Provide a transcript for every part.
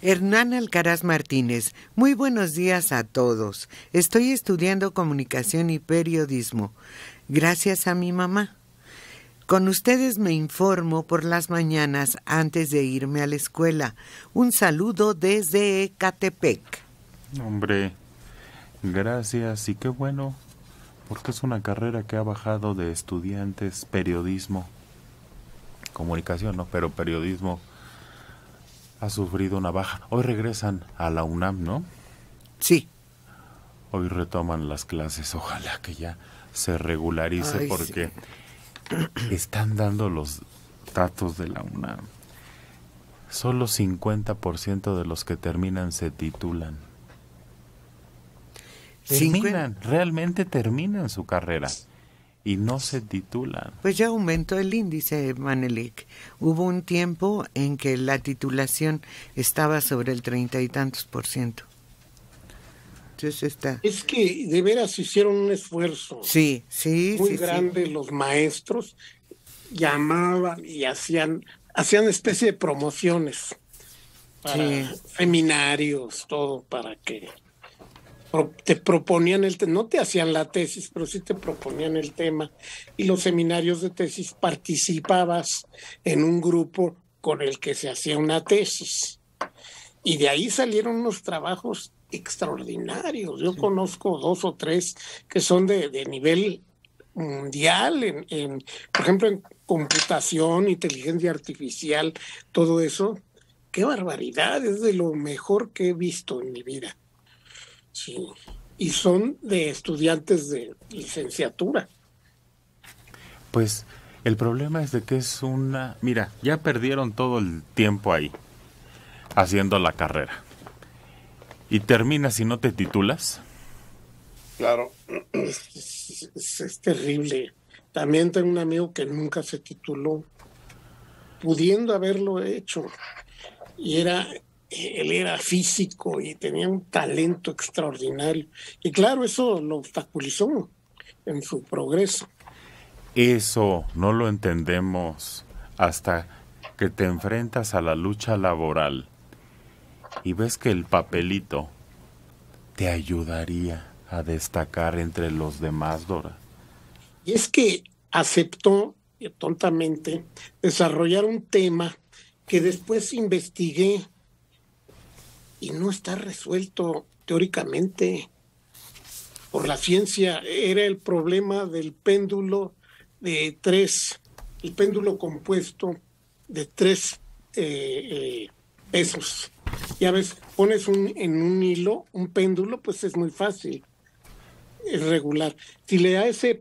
Hernán Alcaraz Martínez, muy buenos días a todos. Estoy estudiando comunicación y periodismo, gracias a mi mamá. Con ustedes me informo por las mañanas antes de irme a la escuela. Un saludo desde Ecatepec. Hombre, gracias y qué bueno, porque es una carrera que ha bajado de estudiantes periodismo, comunicación, ¿no? Pero periodismo ha sufrido una baja. Hoy regresan a la UNAM, ¿no? Sí. Hoy retoman las clases. Ojalá que ya se regularice porque están dando los datos de la UNAM. Solo 50% de los que terminan se titulan. Terminan, realmente terminan su carrera y no se titulan. Pues ya aumentó el índice, Manelik. Hubo un tiempo en que la titulación estaba sobre el treinta y tantos por ciento. Entonces está. Es que de veras hicieron un esfuerzo. Sí, sí. Muy grande los maestros llamaban y hacían, hacían especie de promociones. seminarios, todo para que te proponían el no te hacían la tesis, pero sí te proponían el tema. Y los seminarios de tesis participabas en un grupo con el que se hacía una tesis. Y de ahí salieron unos trabajos extraordinarios. Yo conozco dos o tres que son de, nivel mundial, por ejemplo, en computación, inteligencia artificial, todo eso. Qué barbaridad, es de lo mejor que he visto en mi vida. Y son de estudiantes de licenciatura. Pues el problema es de que es una... Mira, ya perdieron todo el tiempo ahí, haciendo la carrera. Y terminas y no te titulas. Claro, es terrible. También tengo un amigo que nunca se tituló, pudiendo haberlo hecho. Y era eh, él era físico y tenía un talento extraordinario. Y claro, eso lo obstaculizó en su progreso. Eso no lo entendemos hasta que te enfrentas a la lucha laboral y ves que el papelito te ayudaría a destacar entre los demás, Dora. Y es que aceptó eh, tontamente desarrollar un tema que después investigué y no está resuelto teóricamente por la ciencia. Era el problema del péndulo de tres, el péndulo compuesto de tres eh, eh, pesos. Ya ves, pones un, en un hilo un péndulo, pues es muy fácil, es regular. Si le da ese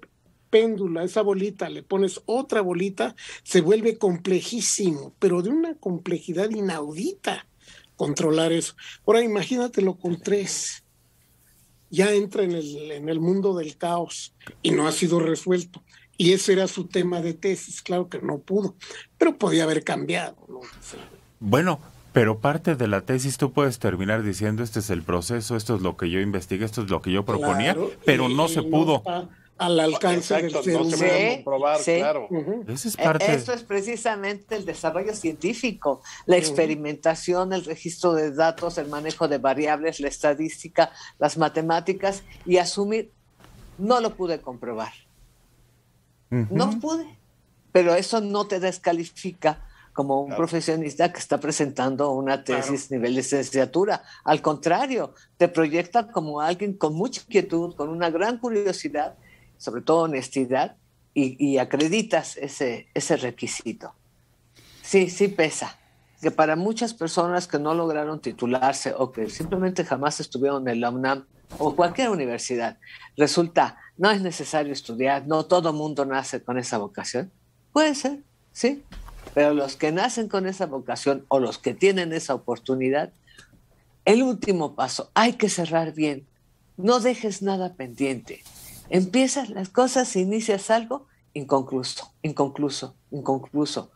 péndulo, a esa bolita, le pones otra bolita, se vuelve complejísimo, pero de una complejidad inaudita controlar eso. Ahora imagínatelo con tres. Ya entra en el, en el mundo del caos y no ha sido resuelto. Y ese era su tema de tesis, claro que no pudo, pero podía haber cambiado. Bueno, pero parte de la tesis tú puedes terminar diciendo, este es el proceso, esto es lo que yo investigué, esto es lo que yo proponía, pero no se pudo al alcance de del claro. Eso es Esto es precisamente el desarrollo científico, la experimentación, el registro de datos, el manejo de variables, la estadística, las matemáticas y asumir, no lo pude comprobar. No pude, pero eso no te descalifica como un profesionista que está presentando una tesis nivel nivel licenciatura. Al contrario, te proyecta como alguien con mucha inquietud, con una gran curiosidad sobre todo honestidad, y, acreditas ese, ese requisito. Sí, sí pesa. Que para muchas personas que no lograron titularse o que simplemente jamás estuvieron en la UNAM o cualquier universidad, resulta, no es necesario estudiar, no todo mundo nace con esa vocación. Puede ser, sí. Pero los que nacen con esa vocación o los que tienen esa oportunidad, el último paso, hay que cerrar bien. No dejes nada pendiente. Empiezas las cosas, inicias algo, inconcluso, inconcluso, inconcluso.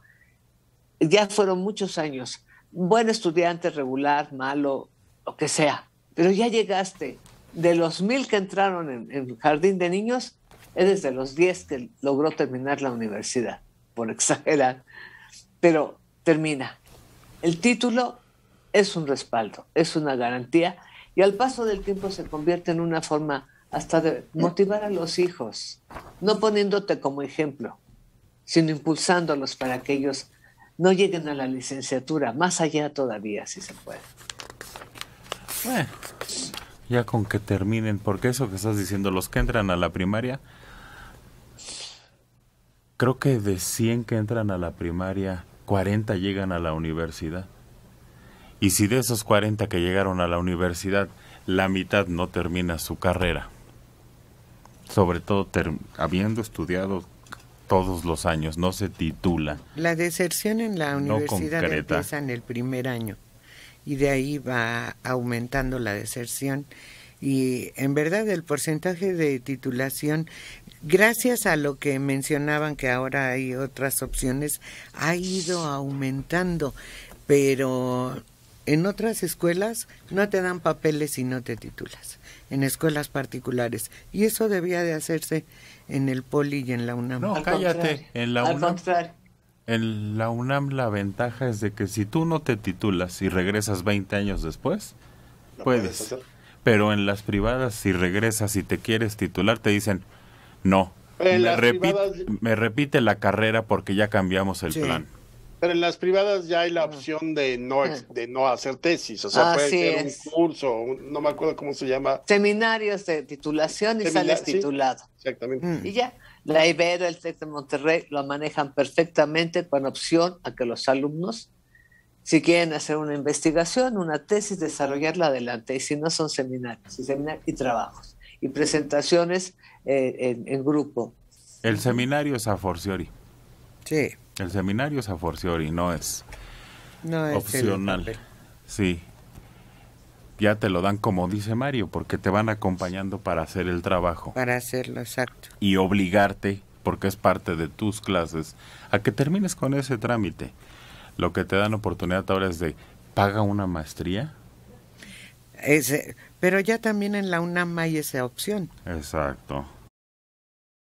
Ya fueron muchos años. Buen estudiante, regular, malo, lo que sea, pero ya llegaste. De los mil que entraron en, el jardín de niños, eres de los diez que logró terminar la universidad, por exagerar. Pero termina. El título es un respaldo, es una garantía y al paso del tiempo se convierte en una forma hasta de motivar a los hijos, no poniéndote como ejemplo, sino impulsándolos para que ellos no lleguen a la licenciatura, más allá todavía, si se puede. Bueno, ya con que terminen, porque eso que estás diciendo, los que entran a la primaria, creo que de 100 que entran a la primaria, 40 llegan a la universidad. Y si de esos 40 que llegaron a la universidad, la mitad no termina su carrera sobre todo habiendo estudiado todos los años, no se titula. La deserción en la universidad empieza en el primer año y de ahí va aumentando la deserción y en verdad el porcentaje de titulación, gracias a lo que mencionaban que ahora hay otras opciones, ha ido aumentando, pero en otras escuelas no te dan papeles y no te titulas, en escuelas particulares. Y eso debía de hacerse en el Poli y en la UNAM. No, cállate, en la UNAM. En la UNAM la ventaja es de que si tú no te titulas y regresas 20 años después, puedes. pero en las privadas, si regresas y te quieres titular, te dicen, no, me, repite, la carrera porque ya cambiamos el plan. Pero en las privadas ya hay la opción de no, de no hacer tesis, o sea, puede ser un curso, no me acuerdo cómo se llama. Seminarios de titulación y sales titulado. Exactamente. Y ya, la Ibero, el TEC de Monterrey lo manejan perfectamente con opción a que los alumnos, si quieren hacer una investigación, una tesis, desarrollarla adelante. Y si no, son seminarios y, seminarios y trabajos y presentaciones eh, en, en grupo. El seminario es a forciori. Sí. El seminario es a forciori, no es, no opcional. Sí. Ya te lo dan como dice Mario, porque te van acompañando para hacer el trabajo. Para hacerlo, exacto. Y obligarte, porque es parte de tus clases, a que termines con ese trámite. Lo que te dan oportunidad ahora es de, paga una maestría. pero ya también en la UNAM hay esa opción. Exacto.